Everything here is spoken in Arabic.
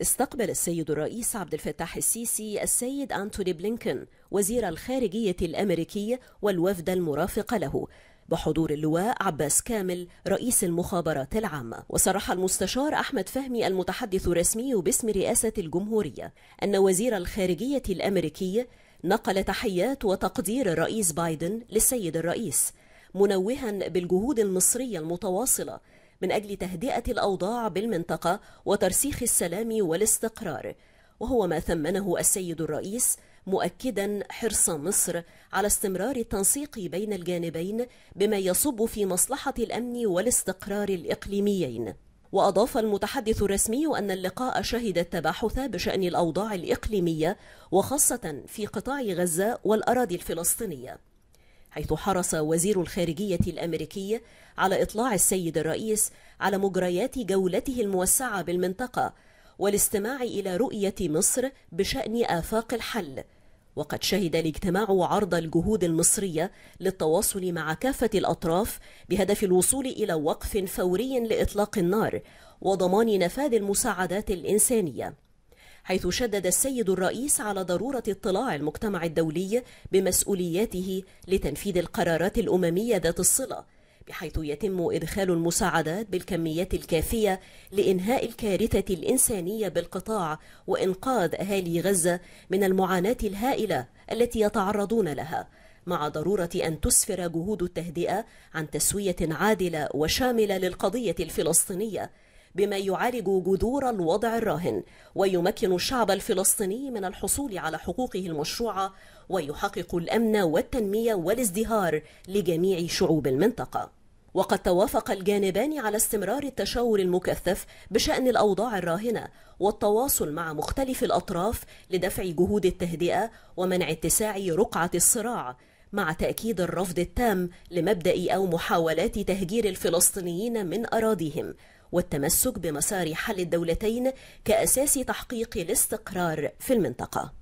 استقبل السيد الرئيس عبد الفتاح السيسي السيد أنتوني بلينكن وزير الخارجية الأمريكي والوفد المرافق له بحضور اللواء عباس كامل رئيس المخابرات العامة وصرح المستشار أحمد فهمي المتحدث الرسمي باسم رئاسة الجمهورية أن وزير الخارجية الأمريكي نقل تحيات وتقدير الرئيس بايدن للسيد الرئيس منوها بالجهود المصرية المتواصلة من أجل تهدئة الأوضاع بالمنطقة وترسيخ السلام والاستقرار وهو ما ثمنه السيد الرئيس مؤكدا حرص مصر على استمرار التنسيق بين الجانبين بما يصب في مصلحة الأمن والاستقرار الإقليميين وأضاف المتحدث الرسمي أن اللقاء شهد التباحث بشأن الأوضاع الإقليمية وخاصة في قطاع غزة والأراضي الفلسطينية حيث حرص وزير الخارجية الأمريكية على إطلاع السيد الرئيس على مجريات جولته الموسعة بالمنطقة والاستماع إلى رؤية مصر بشأن آفاق الحل وقد شهد الاجتماع عرض الجهود المصرية للتواصل مع كافة الأطراف بهدف الوصول إلى وقف فوري لإطلاق النار وضمان نفاذ المساعدات الإنسانية حيث شدد السيد الرئيس على ضرورة اطلاع المجتمع الدولي بمسؤولياته لتنفيذ القرارات الأممية ذات الصلة بحيث يتم إدخال المساعدات بالكميات الكافية لإنهاء الكارثة الإنسانية بالقطاع وإنقاذ أهالي غزة من المعاناة الهائلة التي يتعرضون لها مع ضرورة أن تسفر جهود التهدئة عن تسوية عادلة وشاملة للقضية الفلسطينية بما يعالج جذور الوضع الراهن ويمكن الشعب الفلسطيني من الحصول على حقوقه المشروعة ويحقق الأمن والتنمية والازدهار لجميع شعوب المنطقة وقد توافق الجانبان على استمرار التشاور المكثف بشأن الأوضاع الراهنة والتواصل مع مختلف الأطراف لدفع جهود التهدئة ومنع اتساع رقعة الصراع مع تأكيد الرفض التام لمبدأ أو محاولات تهجير الفلسطينيين من أراضيهم والتمسك بمسار حل الدولتين كأساس تحقيق الاستقرار في المنطقة.